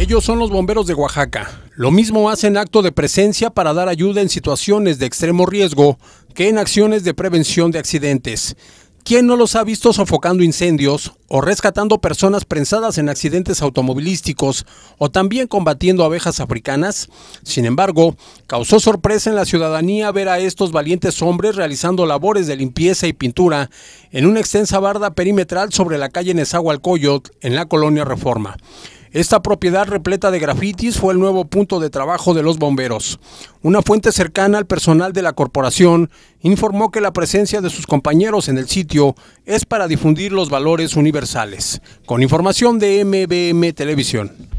Ellos son los bomberos de Oaxaca. Lo mismo hacen acto de presencia para dar ayuda en situaciones de extremo riesgo que en acciones de prevención de accidentes. ¿Quién no los ha visto sofocando incendios o rescatando personas prensadas en accidentes automovilísticos o también combatiendo abejas africanas? Sin embargo, causó sorpresa en la ciudadanía ver a estos valientes hombres realizando labores de limpieza y pintura en una extensa barda perimetral sobre la calle Nezahualcóyotl en la colonia Reforma. Esta propiedad repleta de grafitis fue el nuevo punto de trabajo de los bomberos. Una fuente cercana al personal de la corporación informó que la presencia de sus compañeros en el sitio es para difundir los valores universales. Con información de MBM Televisión.